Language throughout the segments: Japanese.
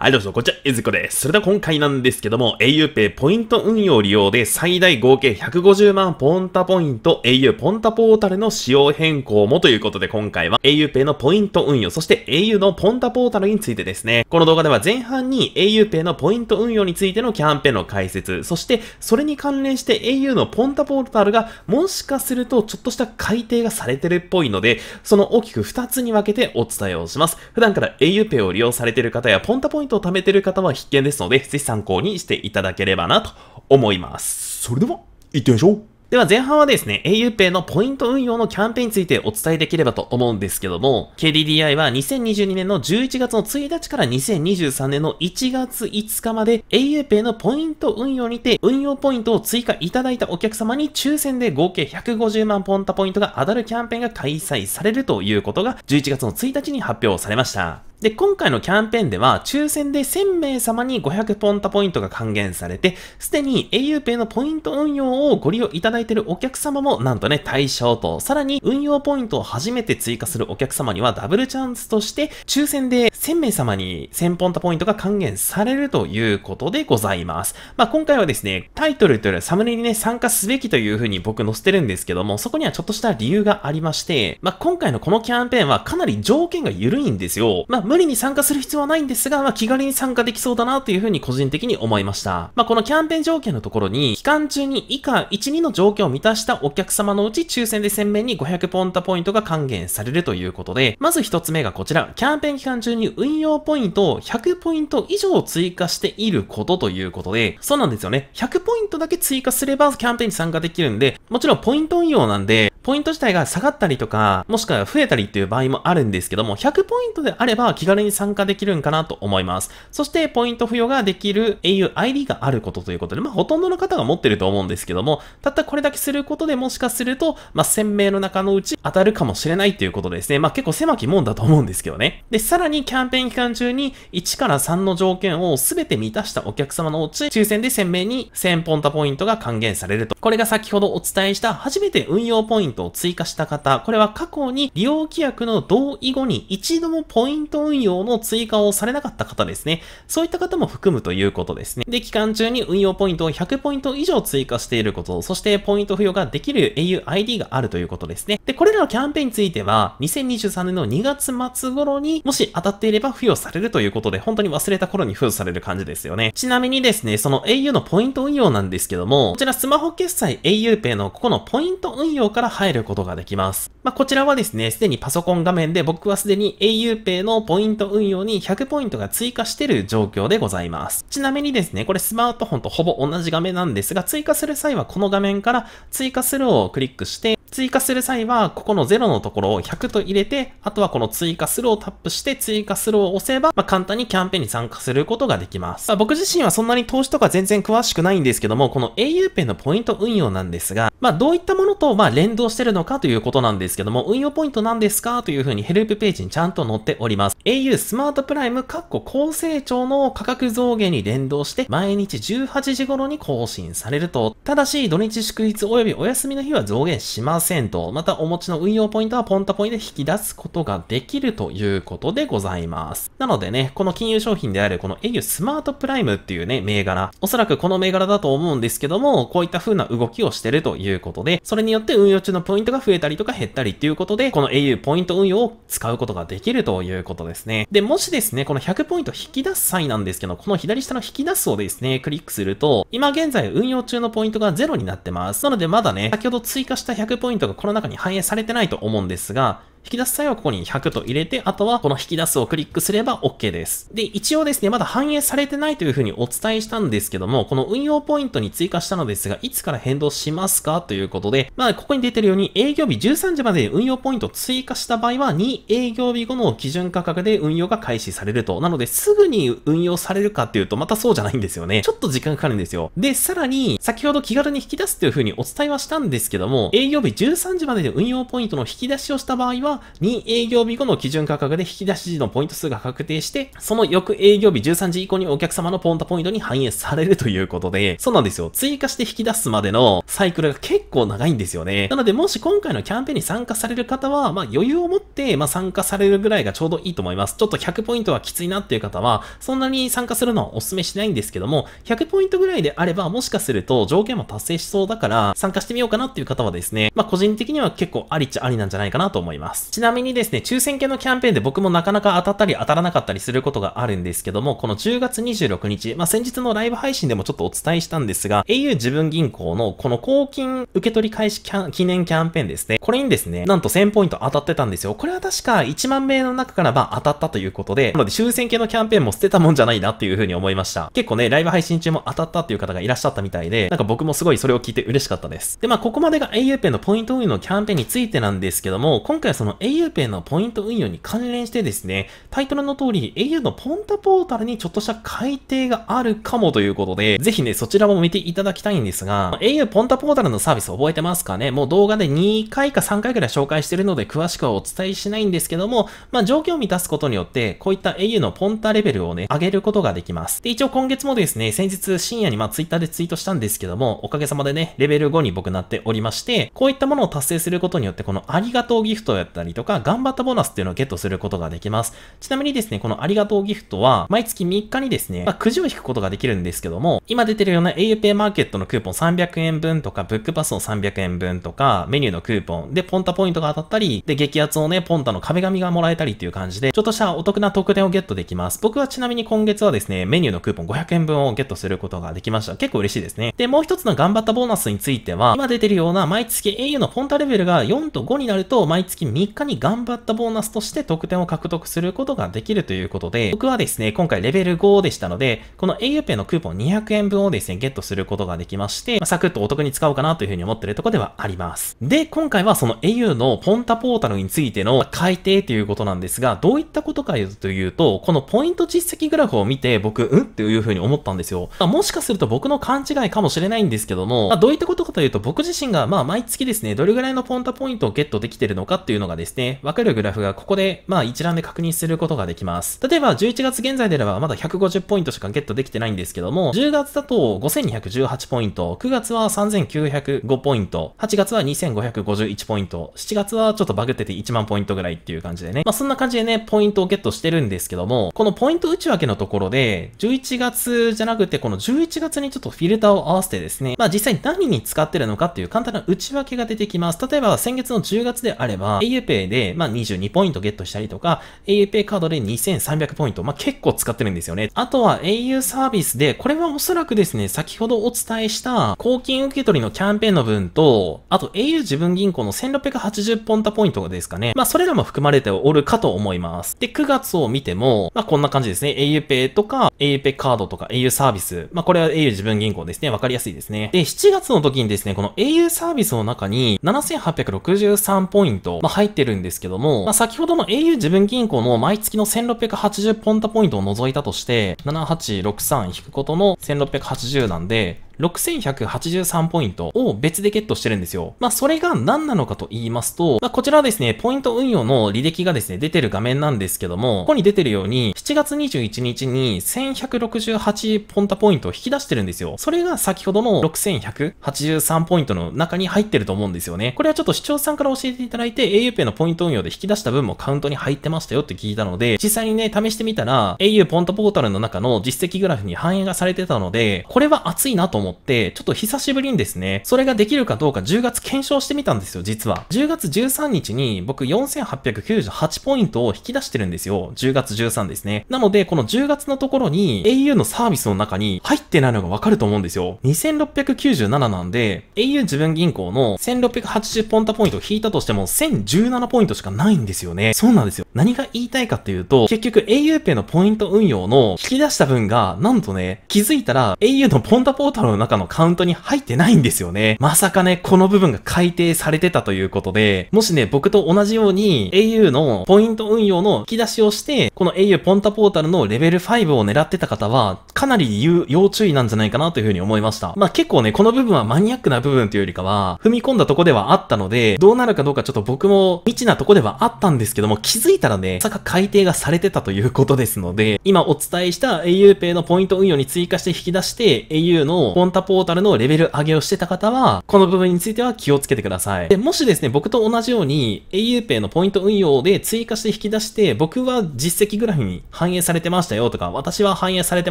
はい、どうぞ、こちら、えずこです。それでは今回なんですけども、auPay ポイント運用利用で最大合計150万ポンタポイント、au ポンタポータルの仕様変更もということで今回は auPay のポイント運用、そして au のポンタポータルについてですね。この動画では前半に auPay のポイント運用についてのキャンペーンの解説、そしてそれに関連して au のポンタポータルがもしかするとちょっとした改定がされてるっぽいので、その大きく2つに分けてお伝えをします。普段から auPay を利用されている方やポンタポイントントを貯めてる方は必見ですので、ぜひ参考にしていただければなと思います。それでは、行ってみましょうでは前半はですね、auPay のポイント運用のキャンペーンについてお伝えできればと思うんですけども、KDDI は2022年の11月の1日から2023年の1月5日まで auPay のポイント運用にて運用ポイントを追加いただいたお客様に抽選で合計150万ポンタポイントが当たるキャンペーンが開催されるということが11月の1日に発表されました。で、今回のキャンペーンでは、抽選で1000名様に500ポンタポイントが還元されて、すでに auPay のポイント運用をご利用いただいているお客様も、なんとね、対象と、さらに運用ポイントを初めて追加するお客様には、ダブルチャンスとして、抽選で1000名様に1000ポンタポイントが還元されるということでございます。まあ、今回はですね、タイトルというよりサムネにね、参加すべきというふうに僕載せてるんですけども、そこにはちょっとした理由がありまして、まあ、今回のこのキャンペーンはかなり条件が緩いんですよ。まあ無理に参加する必要はないんですが、まあ、気軽に参加できそうだなというふうに個人的に思いました。まあ、このキャンペーン条件のところに、期間中に以下1、2の条件を満たしたお客様のうち抽選で鮮明に500ポンタポイントが還元されるということで、まず1つ目がこちら、キャンペーン期間中に運用ポイントを100ポイント以上追加していることということで、そうなんですよね。100ポイントだけ追加すればキャンペーンに参加できるんで、もちろんポイント運用なんで、ポイント自体が下がったりとか、もしくは増えたりっていう場合もあるんですけども、100ポイントであれば、気軽に参加できるんかなと思います。そして、ポイント付与ができる auID があることということで、まあ、ほとんどの方が持ってると思うんですけども、たったこれだけすることでもしかすると、まあ、1000名の中のうち当たるかもしれないということですね。まあ、結構狭きもんだと思うんですけどね。で、さらにキャンペーン期間中に1から3の条件を全て満たしたお客様のうち、抽選で1000名に1000ポンタポイントが還元されると。これが先ほどお伝えした初めて運用ポイントを追加した方、これは過去に利用規約の同意後に一度もポイント運用の追加をされなかった方ですね。そういった方も含むということですね。で、期間中に運用ポイントを100ポイント以上追加していること、そしてポイント付与ができる auID があるということですね。で、これらのキャンペーンについては、2023年の2月末頃に、もし当たっていれば付与されるということで、本当に忘れた頃に付与される感じですよね。ちなみにですね、その au のポイント運用なんですけども、こちらスマホ決済 auPay のここのポイント運用から入ることができます。まあ、こちらはですね、すでにパソコン画面で僕はすでに auPay のポイント運用に100ポイントが追加してる状況でございます。ちなみにですね、これスマートフォンとほぼ同じ画面なんですが、追加する際はこの画面から追加するをクリックして、追加する際は、ここの0のところを100と入れて、あとはこの追加するをタップして、追加するを押せば、まあ、簡単にキャンペーンに参加することができます。まあ、僕自身はそんなに投資とか全然詳しくないんですけども、この au ペンのポイント運用なんですが、まあ、どういったものと、まあ、連動してるのかということなんですけども、運用ポイントなんですかというふうにヘルプページにちゃんと載っております。au スマートプライム、かっこ高成長の価格増減に連動して、毎日18時頃に更新されると、ただし、土日祝日及びお休みの日は増減します1%、またお持ちの運用ポイントはポンタポイントで引き出すことができるということでございます。なのでね、この金融商品であるこの au スマートプライムっていうね、銘柄、おそらくこの銘柄だと思うんですけども、こういった風な動きをしてるということで、それによって運用中のポイントが増えたりとか減ったりっていうことで、この au ポイント運用を使うことができるということですね。で、もしですね、この100ポイント引き出す際なんですけど、この左下の引き出すをですね、クリックすると、今現在運用中のポイントが0になってます。なのでまだね、先ほど追加した100ポイントポイントがこの中に反映されてないと思うんですが、引き出す際はここに100と入れて、あとはこの引き出すをクリックすれば OK です。で、一応ですね、まだ反映されてないというふうにお伝えしたんですけども、この運用ポイントに追加したのですが、いつから変動しますかということで、まあ、ここに出てるように営業日13時までに運用ポイントを追加した場合は、2営業日後の基準価格で運用が開始されると。なので、すぐに運用されるかっていうと、またそうじゃないんですよね。ちょっと時間かかるんですよ。で、さらに、先ほど気軽に引き出すというふうにお伝えはしたんですけども、営業日13時までで運用ポイントの引き出しをした場合は、2営業日後の基準価格で引き出し時のポイント数が確定して、その翌営業日13時以降にお客様のポンタポイントに反映されるということで、そうなんですよ。追加して引き出すまでのサイクルが結構長いんですよね。なので、もし今回のキャンペーンに参加される方は、まあ余裕を持って、まあ参加されるぐらいがちょうどいいと思います。ちょっと100ポイントはきついなっていう方は、そんなに参加するのはお勧めしないんですけども、100ポイントぐらいであれば、もしかすると条件も達成しそうだから、参加してみようかなっていう方はですね、まあ個人的には結構ありっちゃありなんじゃないかなと思います。。ちなみにですね、抽選券のキャンペーンで僕もなかなか当たったり当たらなかったりすることがあるんですけども、この10月26日、まあ、先日のライブ配信でもちょっとお伝えしたんですが、au 自分銀行のこの公金受け取り開始記念キャンペーンですね。これにですね、なんと1000ポイント当たってたんですよ。これは確か1万名の中からまあ当たったということで、なので抽選系のキャンペーンも捨てたもんじゃないなっていう風に思いました。結構ね、ライブ配信中も当たったっていう方がいらっしゃったみたいで、なんか僕もすごいそれを聞いて嬉しかったです。で、まあここまでが au ペンのポイント運用のキャンペーンについてなんですけども、今回はそのの auPay のポイント運用に関連してですね、タイトルの通り au のポンタポータルにちょっとした改定があるかもということで、ぜひね、そちらも見ていただきたいんですが、au ポンタポータルのサービス覚えてますかねもう動画で2回か3回くらい紹介してるので詳しくはお伝えしないんですけども、まあ、況を満たすことによって、こういった au のポンタレベルをね、上げることができます。で、一応今月もですね、先日深夜にまあ Twitter でツイートしたんですけども、おかげさまでね、レベル5に僕なっておりまして、こういったものを達成することによって、このありがとうギフトやったったりとか、頑張ったボーナスっていうのをゲットすることができます。ちなみにですね、このありがとうギフトは、毎月3日にですね、まあ、くじを引くことができるんですけども、今出てるような auPay マーケットのクーポン300円分とか、ブックパスの300円分とか、メニューのクーポンでポンタポイントが当たったり、で、激アツをね、ポンタの壁紙がもらえたりっていう感じで、ちょっとしたお得な特典をゲットできます。僕はちなみに今月はですね、メニューのクーポン500円分をゲットすることができました。結構嬉しいですね。で、もう一つの頑張ったボーナスについては、今出てるような毎月 au のポンタレベルが4と5になると、毎月3 3日に頑張ったボーナスとして得点を獲得することができるということで、僕はですね、今回レベル5でしたので、この auPay のクーポン200円分をですね、ゲットすることができまして、まあ、サクッとお得に使おうかなというふうに思っているところではあります。で、今回はその au のポンタポータルについての改定ということなんですが、どういったことかというと、このポイント実績グラフを見て、僕、うんっていうふうに思ったんですよ。まあ、もしかすると僕の勘違いかもしれないんですけども、まあ、どういったことかというと、僕自身がまあ毎月ですね、どれぐらいのポンタポイントをゲットできてるのかっていうのがですね、わかるグラフがここで、まあ一覧で確認することができます。例えば11月現在であればまだ150ポイントしかゲットできてないんですけども、10月だと5218ポイント、9月は3905ポイント、8月は2551ポイント、7月はちょっとバグってて1万ポイントぐらいっていう感じでね。まあそんな感じでね、ポイントをゲットしてるんですけども、このポイント内訳のところで、11月じゃなくてこの11月にちょっとフィルターを合わせてですね、まあ実際何に使ってるのかっていう簡単な内訳が出てきます。例えば先月の10月であれば、au PayPay で、まあ、22ポイントゲットしたりとか、auPay カードで2300ポイント、まあ、結構使ってるんですよね。あとは au サービスで、これはおそらくですね、先ほどお伝えした公金受け取りのキャンペーンの分と、あと au 自分銀行の1680ポンタポイントですかね。まあ、それらも含まれておるかと思います。で、9月を見ても、まあ、こんな感じですね。auPay とか、a u p a カードとか au サービス。まあ、これは au 自分銀行ですね。わかりやすいですね。で、7月の時にですね、この au サービスの中に7863ポイント、まあ、入ってってるんですけども、まあ、先ほどの au 自分銀行の毎月の1680ポンタポイントを除いたとして、7863引くことの1680なんで、6183ポイントを別でゲットしてるんですよ。まあ、それが何なのかと言いますと、まあ、こちらはですね、ポイント運用の履歴がですね、出てる画面なんですけども、ここに出てるように、7月21日に1168ポンタポイントを引き出してるんですよ。それが先ほどの6183ポイントの中に入ってると思うんですよね。これはちょっと視聴者さんから教えていただいて、a u ペイのポイント運用で引き出した分もカウントに入ってましたよって聞いたので、実際にね、試してみたら、au ポンタポータルの中の実績グラフに反映がされてたので、これは熱いなと思思って、ちょっと久しぶりにですね、それができるかどうか10月検証してみたんですよ、実は。10月13日に僕4898ポイントを引き出してるんですよ。10月13ですね。なので、この10月のところに au のサービスの中に入ってないのがわかると思うんですよ。2697なんで、au 自分銀行の1680ポンタポイントを引いたとしても1017ポイントしかないんですよね。そうなんですよ。何が言いたいかっていうと、結局 a u ペイのポイント運用の引き出した分が、なんとね、気づいたら au のポンタポータルの中のカウントに入ってないんですよね。まさかね、この部分が改定されてたということで、もしね、僕と同じように au のポイント運用の引き出しをして、この au ポンタポータルのレベル5を狙ってた方は、かなり要注意なんじゃないかなというふうに思いました。まあ結構ね、この部分はマニアックな部分というよりかは、踏み込んだとこではあったので、どうなるかどうかちょっと僕も未知なとこではあったんですけども、気づいたらね、まさか改定がされてたということですので、今お伝えした auPay のポイント運用に追加して引き出して、au のポンンタポータルのレベル上げをしてた方は、この部分については気をつけてください。で、もしですね、僕と同じように auPay のポイント運用で追加して引き出して、僕は実績グラフに反映されてましたよとか、私は反映されて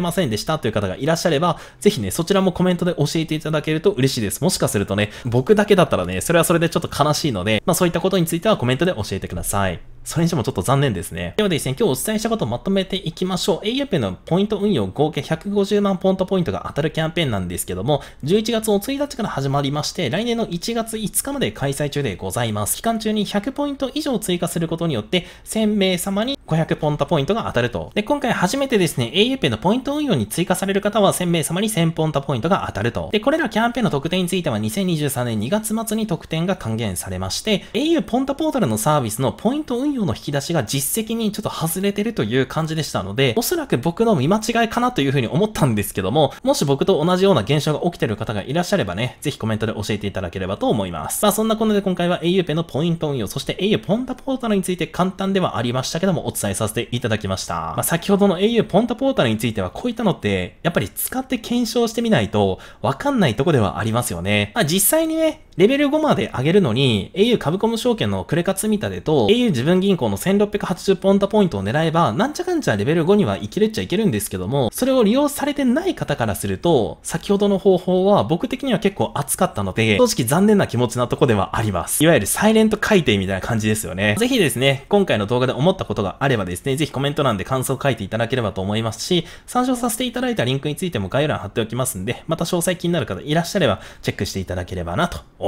ませんでしたという方がいらっしゃれば、ぜひね、そちらもコメントで教えていただけると嬉しいです。もしかするとね、僕だけだったらね、それはそれでちょっと悲しいので、まあそういったことについてはコメントで教えてください。それにしてもちょっと残念ですね。ではですね、今日お伝えしたことをまとめていきましょう。a u p のポイント運用合計150万ポントポイントが当たるキャンペーンなんですけども、11月の1日から始まりまして、来年の1月5日まで開催中でございます。期間中に100ポイント以上追加することによって、1000名様に500ポンタポイントが当たると。で、今回初めてですね、a u ペ a のポイント運用に追加される方は1000名様に1000ポンタポイントが当たると。で、これらキャンペーンの特典については2023年2月末に特典が還元されまして、au ポンタポータルのサービスのポイント運用の引き出しが実績にちょっと外れてるという感じでしたので、おそらく僕の見間違いかなというふうに思ったんですけども、もし僕と同じような現象が起きてる方がいらっしゃればね、ぜひコメントで教えていただければと思います。まあそんなこんなで今回は a u ペ a のポイント運用、そして au ポンタポータルについて簡単ではありましたけども、お伝えさせていただきました。まあ、先ほどの au ポンタポータルについてはこういったのって、やっぱり使って検証してみないとわかんないとこではありますよね。まあ、実際にね、レベル5まで上げるのに、au 株コム証券のクレカツミタでと、au 自分銀行の1680ポンタポイントを狙えば、なんちゃかんちゃレベル5にはいきれっちゃいけるんですけども、それを利用されてない方からすると、先ほどの方法は僕的には結構熱かったので、正直残念な気持ちなとこではあります。いわゆるサイレント改定みたいな感じですよね。ぜひですね、今回の動画で思ったことがあればですね、ぜひコメント欄で感想を書いていただければと思いますし、参照させていただいたリンクについても概要欄貼っておきますんで、また詳細気になる方いらっしゃれば、チェックしていただければなと思います。